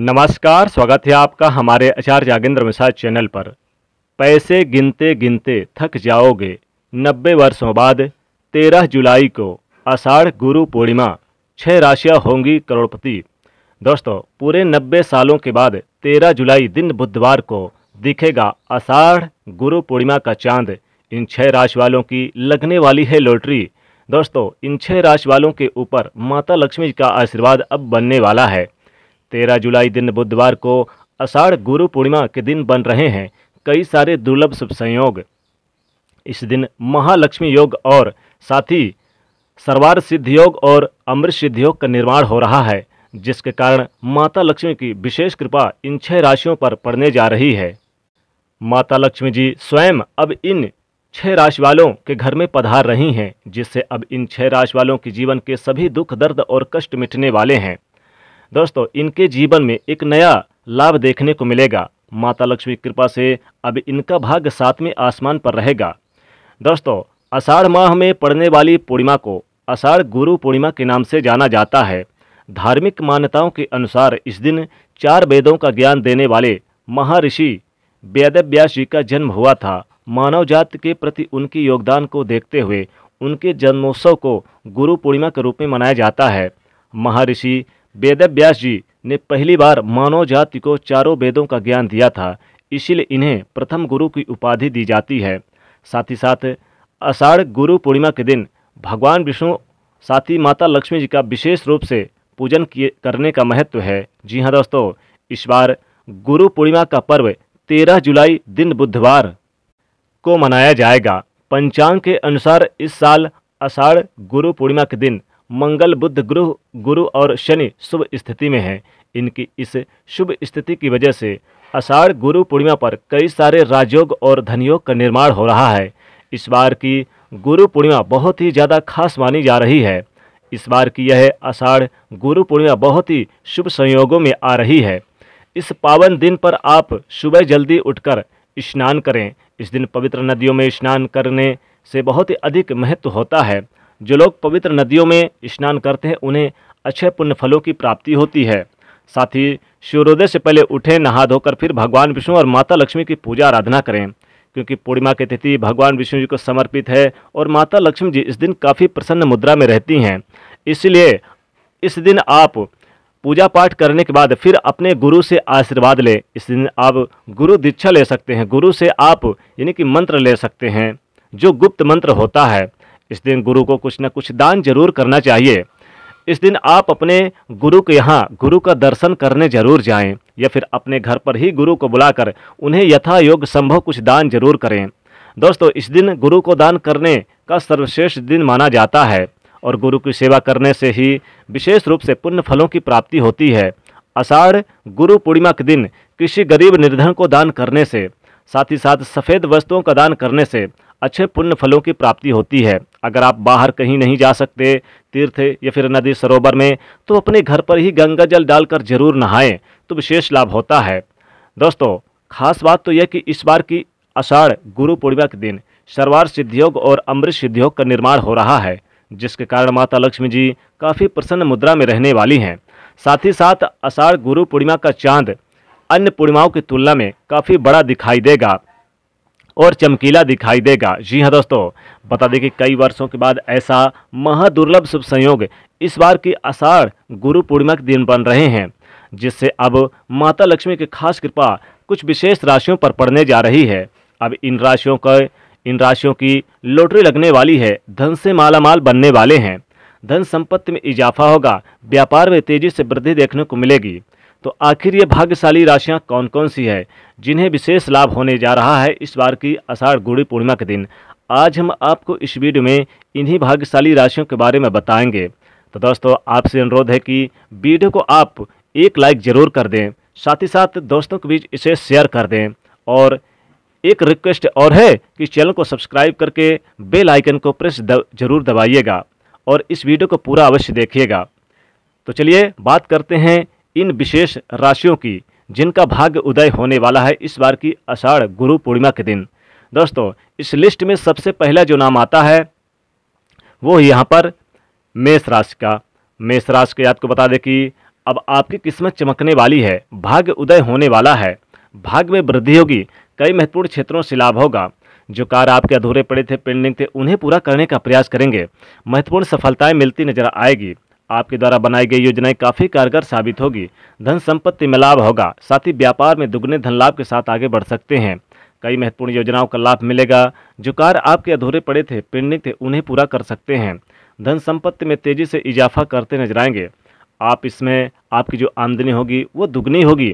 नमस्कार स्वागत है आपका हमारे आचार्य जागेंद्र मिसाज चैनल पर पैसे गिनते गिनते थक जाओगे नब्बे वर्षों बाद तेरह जुलाई को आषाढ़ गुरु पूर्णिमा छः राशियाँ होंगी करोड़पति दोस्तों पूरे नब्बे सालों के बाद तेरह जुलाई दिन बुधवार को दिखेगा आषाढ़ गुरु पूर्णिमा का चांद इन छः राशि वालों की लगने वाली है लॉटरी दोस्तों इन छः राशि वालों के ऊपर माता लक्ष्मी का आशीर्वाद अब बनने वाला है तेरह जुलाई दिन बुधवार को अषाढ़ गुरु पूर्णिमा के दिन बन रहे हैं कई सारे दुर्लभ शुभ संयोग इस दिन महालक्ष्मी योग और साथ ही सर्वार सिद्ध योग और अमृत सिद्ध योग का निर्माण हो रहा है जिसके कारण माता लक्ष्मी की विशेष कृपा इन छह राशियों पर पड़ने जा रही है माता लक्ष्मी जी स्वयं अब इन छह राशि वालों के घर में पधार रही हैं जिससे अब इन छह राशि वालों के जीवन के सभी दुख दर्द और कष्ट मिटने वाले हैं दोस्तों इनके जीवन में एक नया लाभ देखने को मिलेगा माता लक्ष्मी की कृपा से अब इनका भाग्य सातवें आसमान पर रहेगा दोस्तों आषाढ़ माह में पड़ने वाली पूर्णिमा को आषाढ़ गुरु पूर्णिमा के नाम से जाना जाता है धार्मिक मान्यताओं के अनुसार इस दिन चार वेदों का ज्ञान देने वाले महर्षि वेदव्यास जी का जन्म हुआ था मानव जाति के प्रति उनके योगदान को देखते हुए उनके जन्मोत्सव को गुरु पूर्णिमा के रूप में मनाया जाता है महर्षि वेद व्यास जी ने पहली बार मानव जाति को चारों वेदों का ज्ञान दिया था इसीलिए इन्हें प्रथम गुरु की उपाधि दी जाती है साथ ही साथ अषाढ़ गुरु पूर्णिमा के दिन भगवान विष्णु साथ ही माता लक्ष्मी जी का विशेष रूप से पूजन किए करने का महत्व है जी हाँ दोस्तों इस बार गुरु पूर्णिमा का पर्व 13 जुलाई दिन बुधवार को मनाया जाएगा पंचांग के अनुसार इस साल अषाढ़ गुरु पूर्णिमा के दिन मंगल बुद्ध ग्रह गुरु और शनि शुभ स्थिति में हैं इनकी इस शुभ स्थिति की वजह से अषाढ़ गुरु पूर्णिमा पर कई सारे राजयोग और धनयोग का निर्माण हो रहा है इस बार की गुरु पूर्णिमा बहुत ही ज़्यादा खास मानी जा रही है इस बार की यह आषाढ़ गुरु पूर्णिमा बहुत ही शुभ संयोगों में आ रही है इस पावन दिन पर आप सुबह जल्दी उठकर स्नान करें इस दिन पवित्र नदियों में स्नान करने से बहुत ही अधिक महत्व होता है जो लोग पवित्र नदियों में स्नान करते हैं उन्हें अच्छे पुण्य फलों की प्राप्ति होती है साथ ही सूर्योदय से पहले उठें नहा धोकर फिर भगवान विष्णु और माता लक्ष्मी की पूजा आराधना करें क्योंकि पूर्णिमा की तिथि भगवान विष्णु जी को समर्पित है और माता लक्ष्मी जी इस दिन काफ़ी प्रसन्न मुद्रा में रहती हैं इसलिए इस दिन आप पूजा पाठ करने के बाद फिर अपने गुरु से आशीर्वाद लें इस दिन आप गुरु दीक्षा ले सकते हैं गुरु से आप यानी कि मंत्र ले सकते हैं जो गुप्त मंत्र होता है इस दिन गुरु को कुछ ना कुछ दान जरूर करना चाहिए इस दिन आप अपने गुरु के यहाँ गुरु का दर्शन करने जरूर जाएं या फिर अपने घर पर ही गुरु को बुलाकर उन्हें यथा योग संभव कुछ दान जरूर करें दोस्तों इस दिन गुरु को दान करने का सर्वश्रेष्ठ दिन माना जाता है और गुरु की सेवा करने से ही विशेष रूप से पुण्य फलों की प्राप्ति होती है अषाढ़ गुरु पूर्णिमा के दिन किसी गरीब निर्धन को दान करने से साथ ही साथ सफ़ेद वस्तुओं का दान करने से अच्छे पुण्य फलों की प्राप्ति होती है अगर आप बाहर कहीं नहीं जा सकते तीर्थ या फिर नदी सरोवर में तो अपने घर पर ही गंगा जल डालकर जरूर नहाएं तो विशेष लाभ होता है दोस्तों खास बात तो यह कि इस बार की आषाढ़ गुरु पूर्णिमा के दिन सरवार सिद्धियोग और अमृत सिद्धियोग का निर्माण हो रहा है जिसके कारण माता लक्ष्मी जी काफ़ी प्रसन्न मुद्रा में रहने वाली हैं साथ ही साथ आषाढ़ गुरु पूर्णिमा का चांद अन्य पूर्णिमाओं की तुलना में काफ़ी बड़ा दिखाई देगा और चमकीला दिखाई देगा जी हाँ दोस्तों बता दें कि कई वर्षों के बाद ऐसा महादुर्लभ शुभ संयोग इस बार की आषाढ़ गुरु पूर्णिमा के दिन बन रहे हैं जिससे अब माता लक्ष्मी की खास कृपा कुछ विशेष राशियों पर पड़ने जा रही है अब इन राशियों का इन राशियों की लॉटरी लगने वाली है धन से मालामाल बनने वाले हैं धन संपत्ति में इजाफा होगा व्यापार में तेजी से वृद्धि देखने को मिलेगी तो आखिर ये भाग्यशाली राशियाँ कौन कौन सी है जिन्हें विशेष लाभ होने जा रहा है इस बार की आषाढ़ गुड़ी पूर्णिमा के दिन आज हम आपको इस वीडियो में इन्हीं भाग्यशाली राशियों के बारे में बताएंगे तो दोस्तों आपसे अनुरोध है कि वीडियो को आप एक लाइक ज़रूर कर दें साथ ही साथ दोस्तों के बीच इसे शेयर कर दें और एक रिक्वेस्ट और है कि चैनल को सब्सक्राइब करके बेल आइकन को प्रेस दव, जरूर दबाइएगा और इस वीडियो को पूरा अवश्य देखिएगा तो चलिए बात करते हैं इन विशेष राशियों की जिनका भाग्य उदय होने वाला है इस बार की अषाढ़ गुरु पूर्णिमा के दिन दोस्तों इस लिस्ट में सबसे पहला जो नाम आता है वो यहाँ पर मेष राशि का मेष राशि के याद को बता दें कि अब आपकी किस्मत चमकने वाली है भाग्य उदय होने वाला है भाग्य में वृद्धि होगी कई महत्वपूर्ण क्षेत्रों से लाभ होगा जो कार्य आपके अधूरे पड़े थे पेंडिंग थे उन्हें पूरा करने का प्रयास करेंगे महत्वपूर्ण सफलताएं मिलती नजर आएगी आपके द्वारा बनाई गई योजनाएं काफ़ी कारगर साबित होगी धन संपत्ति में लाभ होगा साथ ही व्यापार में दुगने धन लाभ के साथ आगे बढ़ सकते हैं कई महत्वपूर्ण योजनाओं का लाभ मिलेगा जो कार्य आपके अधूरे पड़े थे पेंडिंग थे उन्हें पूरा कर सकते हैं धन संपत्ति में तेज़ी से इजाफा करते नजर आएंगे आप इसमें आपकी जो आमदनी होगी वो दुगनी होगी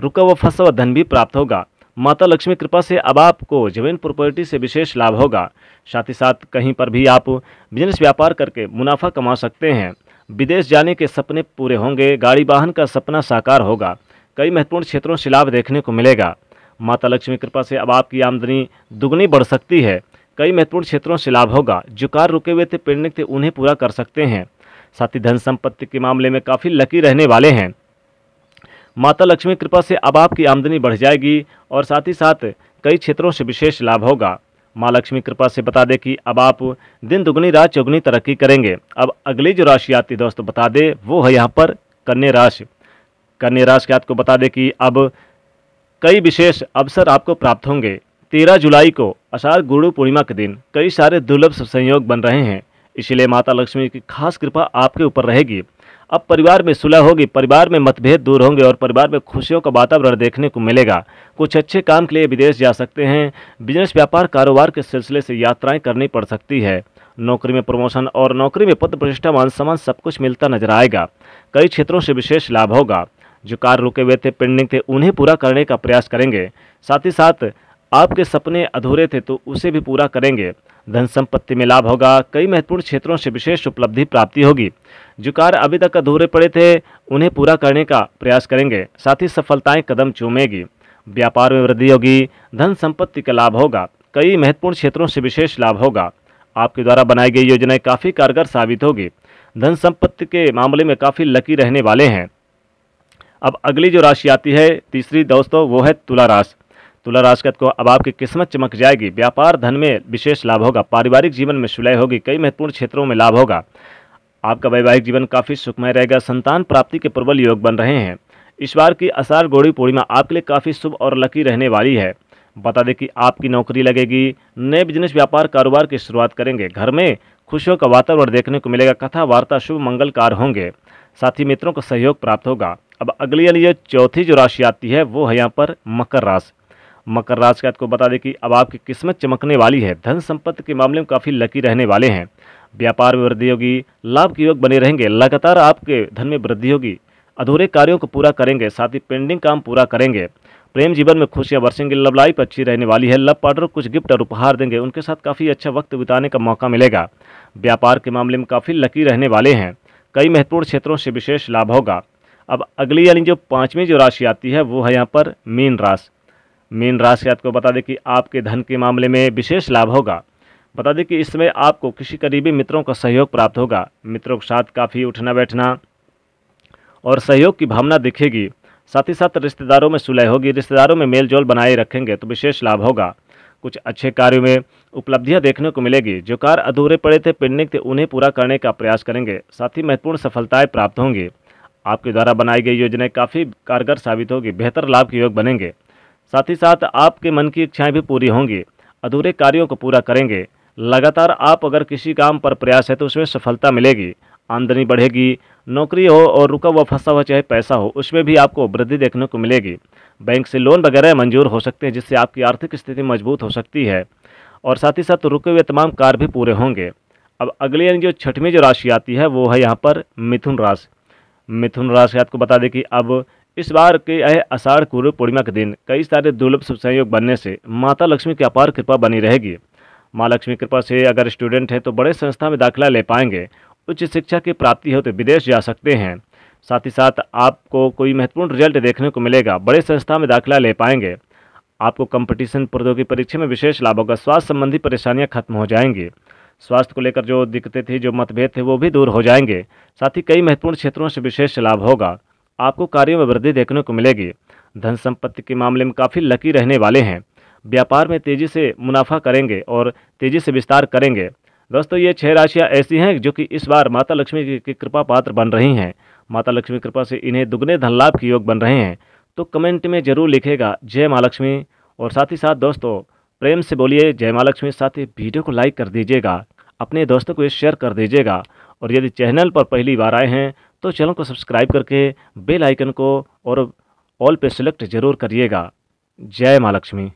रुका व फंसा व धन भी प्राप्त होगा माता लक्ष्मी कृपा से अब आपको जमीन प्रॉपर्टी से विशेष लाभ होगा साथ ही साथ कहीं पर भी आप बिजनेस व्यापार करके मुनाफा कमा सकते हैं विदेश जाने के सपने पूरे होंगे गाड़ी वाहन का सपना साकार होगा कई महत्वपूर्ण क्षेत्रों से लाभ देखने को मिलेगा माता लक्ष्मी कृपा से अब आपकी आमदनी दुगनी बढ़ सकती है कई महत्वपूर्ण क्षेत्रों से लाभ होगा जो कार रुके हुए थे पीड़ित थे उन्हें पूरा कर सकते हैं साथ ही धन संपत्ति के मामले में काफ़ी लकी रहने वाले हैं माता लक्ष्मी कृपा से अब आपकी आमदनी बढ़ जाएगी और साथ ही साथ कई क्षेत्रों से विशेष लाभ होगा माँ लक्ष्मी कृपा से बता दें कि अब आप दिन दुगनी रात चौगुनी तरक्की करेंगे अब अगली जो राशि आती है दोस्तों बता दें वो है यहाँ पर कन्या राशि कन्या राशि के आपको बता दें कि अब कई विशेष अवसर आपको प्राप्त होंगे तेरह जुलाई को अषाढ़ गुरु पूर्णिमा के दिन कई सारे दुर्लभ संयोग बन रहे हैं इसीलिए माता लक्ष्मी की खास कृपा आपके ऊपर रहेगी अब परिवार में सुलह होगी परिवार में मतभेद दूर होंगे और परिवार में खुशियों का वातावरण देखने को मिलेगा कुछ अच्छे काम के लिए विदेश जा सकते हैं बिजनेस व्यापार कारोबार के सिलसिले से यात्राएं करनी पड़ सकती है नौकरी में प्रमोशन और नौकरी में पद प्रतिष्ठा मान सम्मान सब कुछ मिलता नजर आएगा कई क्षेत्रों से विशेष लाभ होगा जो कार्य रुके हुए थे पेंडिंग थे उन्हें पूरा करने का प्रयास करेंगे साथ ही साथ आपके सपने अधूरे थे तो उसे भी पूरा करेंगे धन संपत्ति में लाभ होगा कई महत्वपूर्ण क्षेत्रों से विशेष उपलब्धि प्राप्ति होगी जो कार्य अभी तक अधूरे पड़े थे उन्हें पूरा करने का प्रयास करेंगे साथ ही सफलताएं कदम चूमेगी व्यापार में वृद्धि होगी धन संपत्ति का लाभ होगा कई महत्वपूर्ण क्षेत्रों से विशेष लाभ होगा आपके द्वारा बनाई गई योजनाएं काफ़ी कारगर साबित होगी धन संपत्ति के मामले में काफ़ी लकी रहने वाले हैं अब अगली जो राशि आती है तीसरी दोस्तों वो है तुला राशि तुला राशि को अब आपकी किस्मत चमक जाएगी व्यापार धन में विशेष लाभ होगा पारिवारिक जीवन में सुलह होगी कई महत्वपूर्ण क्षेत्रों में लाभ होगा आपका वैवाहिक जीवन काफ़ी सुखमय रहेगा संतान प्राप्ति के प्रबल योग बन रहे हैं इस बार की असार गोड़ी पूर्णिमा आपके लिए काफ़ी शुभ और लकी रहने वाली है बता दें कि आपकी नौकरी लगेगी नए बिजनेस व्यापार कारोबार की शुरुआत करेंगे घर में खुशियों का वातावरण देखने को मिलेगा कथा वार्ता शुभ मंगलकार होंगे साथी मित्रों का सहयोग प्राप्त होगा अब अगली यानी जो चौथी जो राशि आती है वो है यहाँ पर मकर राशि मकर राशि का आपको बता दें कि अब आपकी किस्मत चमकने वाली है धन संपत्ति के मामले में काफ़ी लकी रहने वाले हैं व्यापार में वृद्धि होगी लाभ के योग बने रहेंगे लगातार आपके धन में वृद्धि होगी अधूरे कार्यों को पूरा करेंगे साथ ही पेंडिंग काम पूरा करेंगे प्रेम जीवन में खुशियां बरसेंगे लव लाइफ अच्छी रहने वाली है लव पार्टनर कुछ गिफ्ट और उपहार देंगे उनके साथ काफ़ी अच्छा वक्त बिताने का मौका मिलेगा व्यापार के मामले में काफ़ी लकी रहने वाले हैं कई महत्वपूर्ण क्षेत्रों से विशेष लाभ होगा अब अगली यानी जो पाँचवीं जो राशि आती है वो है यहाँ पर मीन राशि मीन राशि आपको बता दें कि आपके धन के मामले में विशेष लाभ होगा बता दें कि इसमें आपको किसी करीबी मित्रों का सहयोग प्राप्त होगा मित्रों के साथ काफ़ी उठना बैठना और सहयोग की भावना दिखेगी साथ ही साथ रिश्तेदारों में सुलह होगी रिश्तेदारों में मेल जोल बनाए रखेंगे तो विशेष लाभ होगा कुछ अच्छे कार्यों में उपलब्धियां देखने को मिलेगी जो कार्य अधूरे पड़े थे पेंडिंग थे उन्हें पूरा करने का प्रयास करेंगे साथ ही महत्वपूर्ण सफलताएं प्राप्त होंगी आपके द्वारा बनाई गई योजनाएं काफ़ी कारगर साबित होगी बेहतर लाभ के योग बनेंगे साथ ही साथ आपके मन की इच्छाएं भी पूरी होंगी अधूरे कार्यों को पूरा करेंगे लगातार आप अगर किसी काम पर प्रयास है तो उसमें सफलता मिलेगी आमदनी बढ़ेगी नौकरी हो और रुका हुआ फंसा हुआ चाहे पैसा हो उसमें भी आपको वृद्धि देखने को मिलेगी बैंक से लोन वगैरह मंजूर हो सकते हैं जिससे आपकी आर्थिक स्थिति मजबूत हो सकती है और साथ ही साथ रुके हुए तमाम कार्य भी पूरे होंगे अब अगले यानी जो छठवीं जो राशि आती है वो है यहाँ पर मिथुन राशि मिथुन राशि आपको बता दें कि अब इस बार के आए आषाढ़ पूर्व पूर्णिमा के दिन कई सारे दुर्लभ शुभ संयोग बनने से माता लक्ष्मी की अपार कृपा बनी रहेगी माँ लक्ष्मी कृपा से अगर स्टूडेंट हैं तो बड़े संस्था में दाखिला ले पाएंगे उच्च शिक्षा की प्राप्ति हो तो विदेश जा सकते हैं साथ ही साथ आपको कोई महत्वपूर्ण रिजल्ट देखने को मिलेगा बड़े संस्था में दाखिला ले पाएंगे आपको कंपटीशन प्रौद्योगिकी परीक्षा में विशेष लाभ होगा स्वास्थ्य संबंधी परेशानियां खत्म हो जाएंगी स्वास्थ्य को लेकर जो दिक्कतें थी जो मतभेद थे वो भी दूर हो जाएंगे साथ ही कई महत्वपूर्ण क्षेत्रों से विशेष लाभ होगा आपको कार्यों में वृद्धि देखने को मिलेगी धन संपत्ति के मामले में काफ़ी लकी रहने वाले हैं व्यापार में तेज़ी से मुनाफा करेंगे और तेज़ी से विस्तार करेंगे दोस्तों ये छह राशियाँ ऐसी हैं जो कि इस बार माता लक्ष्मी की कृपा पात्र बन रही हैं माता लक्ष्मी कृपा से इन्हें दुगने धन लाभ के योग बन रहे हैं तो कमेंट में जरूर लिखेगा जय माँ लक्ष्मी और साथ ही साथ दोस्तों प्रेम से बोलिए जय माँ लक्ष्मी साथ ही वीडियो को लाइक कर दीजिएगा अपने दोस्तों को शेयर कर दीजिएगा और यदि चैनल पर पहली बार आए हैं तो चैनल को सब्सक्राइब करके बेल आइकन को और ऑल पे सेलेक्ट ज़रूर करिएगा जय माँ लक्ष्मी